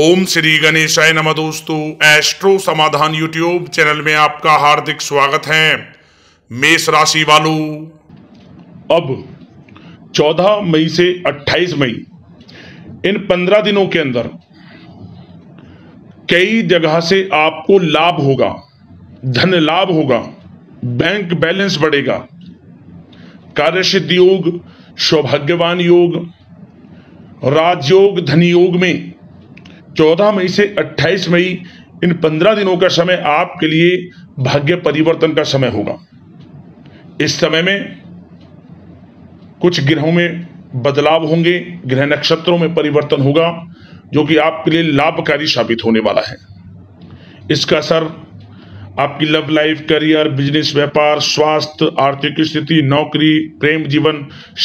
ओम श्री गणेशाय नमः दोस्तों एस्ट्रो समाधान यूट्यूब चैनल में आपका हार्दिक स्वागत है मेष राशि वालों अब 14 मई से 28 मई इन 15 दिनों के अंदर कई जगह से आपको लाभ होगा धन लाभ होगा बैंक बैलेंस बढ़ेगा कार्य सिद्धि योग सौभाग्यवान योग राजयोग धन योग में 14 मई से 28 मई इन 15 दिनों का समय आपके लिए भाग्य परिवर्तन का समय होगा इस समय में कुछ ग्रहों में बदलाव होंगे ग्रह नक्षत्रों में परिवर्तन होगा जो कि आपके लिए लाभकारी साबित होने वाला है इसका असर आपकी लव लाइफ करियर बिजनेस व्यापार स्वास्थ्य आर्थिक स्थिति नौकरी प्रेम जीवन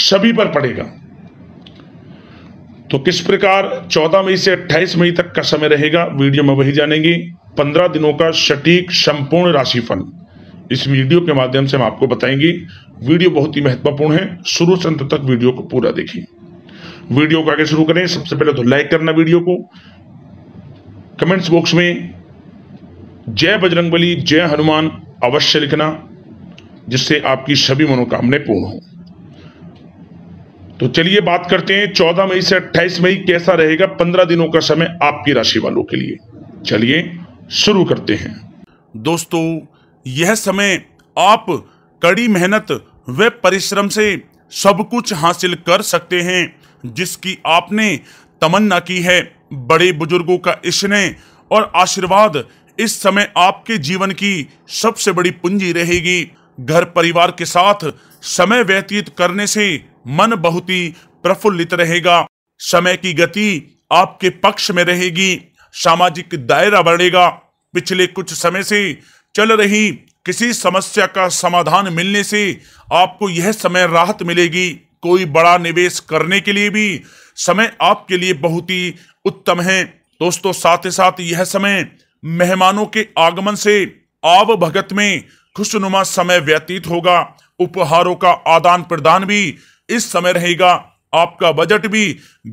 सभी पर पड़ेगा तो किस प्रकार 14 मई से 28 मई तक का समय रहेगा वीडियो में वही जानेंगे 15 दिनों का सटीक संपूर्ण राशिफल इस वीडियो के माध्यम से हम आपको बताएंगे वीडियो बहुत ही महत्वपूर्ण है शुरू से अंत तक वीडियो को पूरा देखें वीडियो को आगे शुरू करें सबसे पहले तो लाइक करना वीडियो को कमेंट्स बॉक्स में जय बजरंगबली जय हनुमान अवश्य लिखना जिससे आपकी सभी मनोकामनाएं पूर्ण हों तो चलिए बात करते हैं चौदह मई से अट्ठाईस मई कैसा रहेगा पंद्रह दिनों का समय आपकी राशि वालों के लिए चलिए शुरू करते हैं दोस्तों यह समय आप कड़ी मेहनत व परिश्रम से सब कुछ हासिल कर सकते हैं जिसकी आपने तमन्ना की है बड़े बुजुर्गों का स्नेह और आशीर्वाद इस समय आपके जीवन की सबसे बड़ी पूंजी रहेगी घर परिवार के साथ समय व्यतीत करने से मन बहुत ही प्रफुल्लित रहेगा समय की गति आपके पक्ष में रहेगी सामाजिक दायरा बढ़ेगा पिछले कुछ समय से चल रही किसी समस्या का समाधान मिलने से आपको यह समय राहत मिलेगी कोई बड़ा निवेश करने के लिए भी समय आपके लिए बहुत ही उत्तम है दोस्तों साथ ही साथ यह समय मेहमानों के आगमन से आव भगत में खुशनुमा समय व्यतीत होगा उपहारों का आदान प्रदान भी इस समय रहेगा आपका बजट भी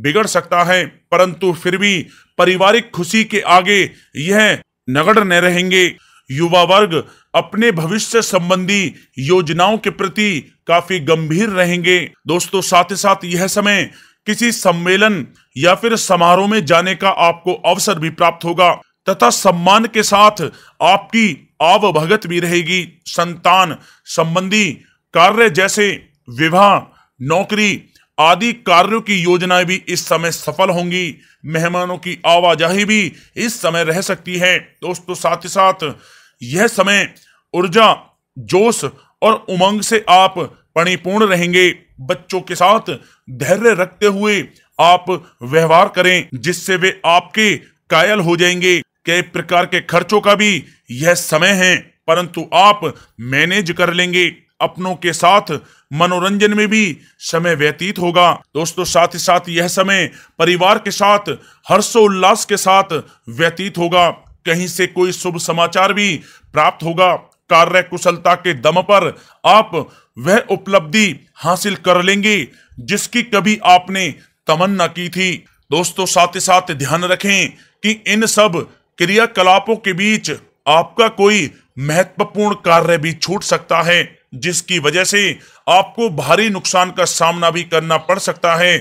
बिगड़ सकता है परंतु फिर भी पारिवारिक खुशी के आगे यह न रहेंगे युवा वर्ग अपने भविष्य संबंधी योजनाओं के प्रति काफी गंभीर रहेंगे दोस्तों साथ ही साथ यह समय किसी सम्मेलन या फिर समारोह में जाने का आपको अवसर भी प्राप्त होगा तथा सम्मान के साथ आपकी आवभगत भी रहेगी संतान संबंधी कार्य जैसे विवाह नौकरी आदि कार्यों की योजनाएं भी इस समय सफल होंगी मेहमानों की आवाजाही भी इस समय रह सकती है दोस्तों साथ ही साथ यह समय ऊर्जा जोश और उमंग से आप परिपूर्ण रहेंगे बच्चों के साथ धैर्य रखते हुए आप व्यवहार करें जिससे वे आपके कायल हो जाएंगे कई प्रकार के खर्चों का भी यह समय है परंतु आप मैनेज कर लेंगे अपनों के साथ मनोरंजन में भी समय व्यतीत होगा दोस्तों साथ ही साथ यह समय परिवार के साथ हर्षोल्लास के साथ व्यतीत होगा कहीं से कोई शुभ समाचार भी प्राप्त होगा कार्य कुशलता के दम पर आप वह उपलब्धि हासिल कर लेंगे जिसकी कभी आपने तमन्ना की थी दोस्तों साथ ही साथ ध्यान रखें कि इन सब क्रियाकलापों के बीच आपका कोई महत्वपूर्ण कार्य भी छूट सकता है जिसकी वजह से आपको भारी नुकसान का सामना भी करना पड़ सकता है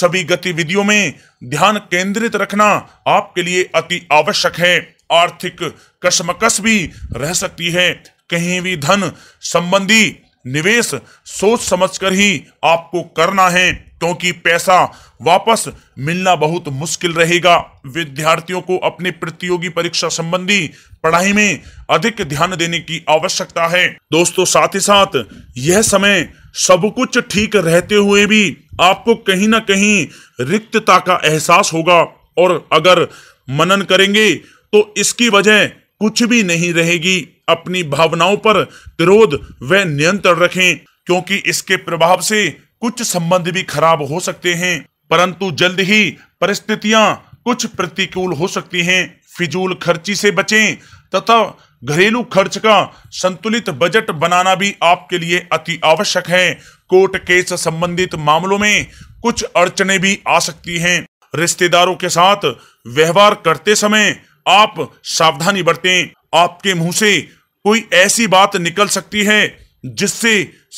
सभी गतिविधियों में ध्यान केंद्रित रखना आपके लिए अति आवश्यक है आर्थिक कशमकश भी रह सकती है कहीं भी धन संबंधी निवेश सोच समझकर ही आपको करना है क्योंकि पैसा वापस मिलना बहुत मुश्किल रहेगा विद्यार्थियों को अपने प्रतियोगी परीक्षा संबंधी पढ़ाई में अधिक ध्यान देने की आवश्यकता है दोस्तों साथ ही साथ यह समय सब कुछ ठीक रहते हुए भी आपको कहीं ना कहीं रिक्तता का एहसास होगा और अगर मनन करेंगे तो इसकी वजह कुछ भी नहीं रहेगी अपनी भावनाओं पर क्रोध व नियंत्रण रखें क्योंकि इसके प्रभाव से कुछ संबंध भी खराब हो सकते हैं परंतु जल्द ही परिस्थितियां कुछ प्रतिकूल हो सकती हैं फिजूल खर्ची से बचें तथा घरेलू खर्च का संतुलित बजट बनाना भी आपके लिए अति आवश्यक है कोर्ट केस संबंधित मामलों में कुछ अड़चने भी आ सकती हैं रिश्तेदारों के साथ व्यवहार करते समय आप सावधानी बरतें आपके मुंह से कोई ऐसी बात निकल सकती है जिससे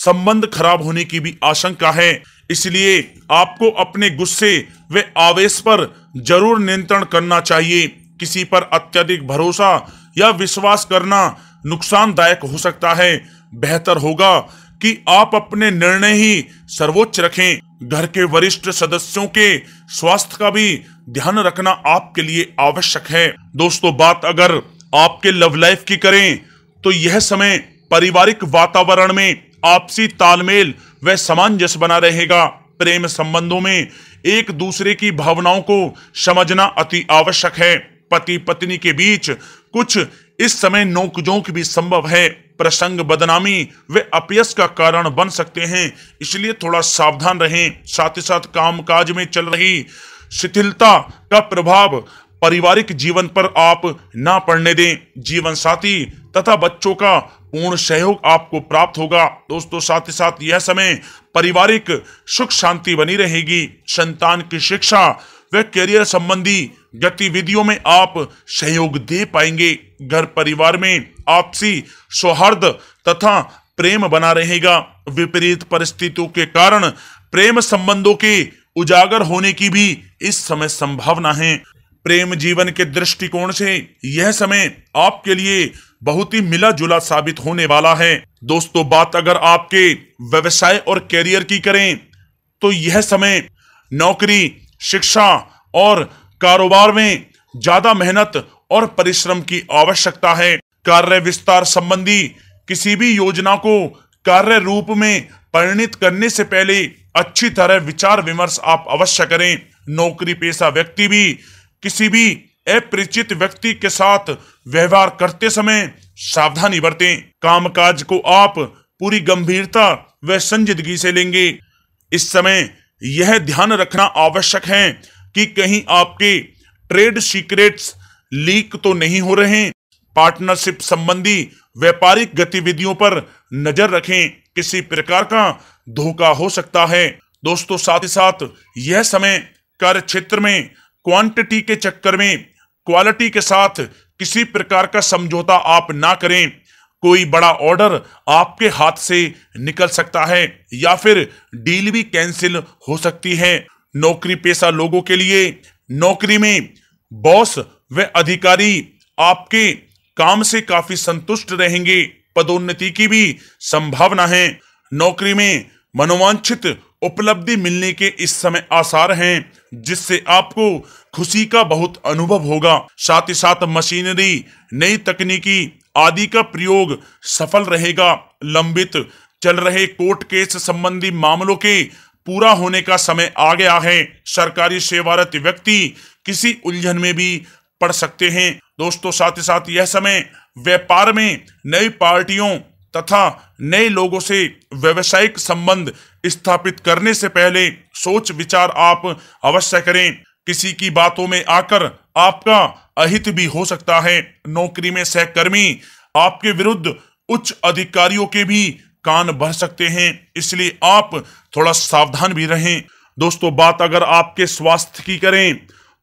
संबंध खराब होने की भी आशंका है इसलिए आपको अपने गुस्से व आवेश पर जरूर नियंत्रण करना चाहिए किसी पर अत्यधिक भरोसा या विश्वास करना नुकसानदायक हो सकता है बेहतर होगा कि आप अपने निर्णय ही सर्वोच्च रखें घर के वरिष्ठ सदस्यों के स्वास्थ्य का भी ध्यान रखना आपके लिए आवश्यक है दोस्तों बात अगर आपके लव लाइफ की करें तो यह समय पारिवारिक वातावरण में आपसी तालमेल व सामंजस्य बना रहेगा प्रेम संबंधों में एक दूसरे की भावनाओं को समझना अति आवश्यक है पति पत्नी के बीच कुछ इस समय नोकझोंक भी संभव है प्रसंग बदनामी व अपयस का कारण बन सकते हैं इसलिए थोड़ा सावधान रहें साथ ही साथ कामकाज में चल रही शिथिलता का प्रभाव पारिवारिक जीवन पर आप ना पड़ने दें जीवन साथी तथा बच्चों का पूर्ण सहयोग आपको प्राप्त होगा दोस्तों साथ ही साथ यह समय पारिवारिक सुख शांति बनी रहेगी संतान की शिक्षा व करियर संबंधी गतिविधियों में आप सहयोग दे पाएंगे घर परिवार में आपसी सौहार्द तथा प्रेम बना रहेगा विपरीत परिस्थितियों के कारण प्रेम संबंधों के उजागर होने की भी इस समय संभावना है प्रेम जीवन के दृष्टिकोण से यह समय आपके लिए बहुत ही मिला जुला साबित होने वाला है दोस्तों बात अगर आपके व्यवसाय और कैरियर की करें तो यह समय नौकरी शिक्षा और कारोबार में ज्यादा मेहनत और परिश्रम की आवश्यकता है कार्य विस्तार संबंधी किसी भी योजना को कार्य रूप में परिणित करने से पहले अच्छी तरह विचार विमर्श आप अवश्य करें नौकरी पेशा व्यक्ति भी किसी भी अपरिचित व्यक्ति के साथ व्यवहार करते समय सावधानी बरतें कामकाज को आप पूरी गंभीरता व संजीदगी से लेंगे इस समय यह ध्यान रखना आवश्यक है कि कहीं आपके ट्रेड सीक्रेट्स लीक तो नहीं हो रहे पार्टनरशिप संबंधी व्यापारिक गतिविधियों पर नजर रखें किसी प्रकार का धोखा हो सकता है दोस्तों साथ ही साथ यह समय कार्य क्षेत्र में क्वांटिटी के चक्कर में क्वालिटी के साथ किसी प्रकार का समझौता आप ना करें कोई बड़ा ऑर्डर आपके हाथ से निकल सकता है या फिर डील भी कैंसिल हो सकती है नौकरी पेशा लोगों के लिए नौकरी में बॉस व अधिकारी आपके काम से काफी संतुष्ट रहेंगे पदोन्नति की भी संभावना है नौकरी में मनोवांछित उपलब्धि मिलने के इस समय आसार हैं जिससे आपको खुशी का बहुत अनुभव होगा साथ ही साथ मशीनरी नई तकनीकी आदि का प्रयोग सफल रहेगा लंबित चल रहे कोर्ट केस संबंधी मामलों के पूरा होने का समय आ गया है सरकारी सेवारत व्यक्ति किसी उलझन में भी पड़ सकते हैं दोस्तों साथ ही साथ यह समय व्यापार में नई पार्टियों तथा नए लोगों से व्यवसायिक संबंध स्थापित करने से पहले सोच विचार आप अवश्य करें किसी की बातों में आकर आपका अहित भी हो सकता है नौकरी में सहकर्मी आपके विरुद्ध उच्च अधिकारियों के भी कान भर सकते हैं इसलिए आप थोड़ा सावधान भी रहें दोस्तों बात अगर आपके स्वास्थ्य की करें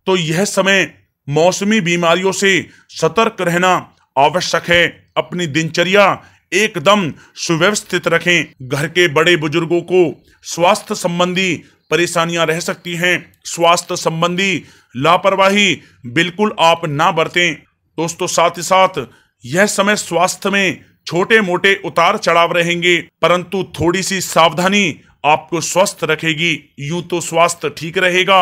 तो यह समय मौसमी बीमारियों से सतर्क रहना आवश्यक है अपनी दिनचर्या एकदम सुव्यवस्थित रखें घर के बड़े बुजुर्गों को स्वास्थ्य संबंधी परेशानियां रह सकती हैं स्वास्थ्य संबंधी लापरवाही बिल्कुल आप ना बरतें दोस्तों साथ ही साथ यह समय स्वास्थ्य में छोटे मोटे उतार चढ़ाव रहेंगे परंतु थोड़ी सी सावधानी आपको स्वस्थ रखेगी यूं तो स्वास्थ्य ठीक रहेगा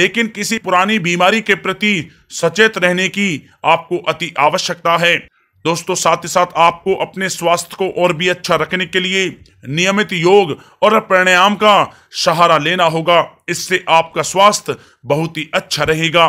लेकिन किसी पुरानी बीमारी के प्रति सचेत रहने की आपको अति आवश्यकता है दोस्तों साथ ही साथ आपको अपने स्वास्थ्य को और भी अच्छा रखने के लिए नियमित योग और प्राणायाम का सहारा लेना होगा इससे आपका स्वास्थ्य बहुत ही अच्छा रहेगा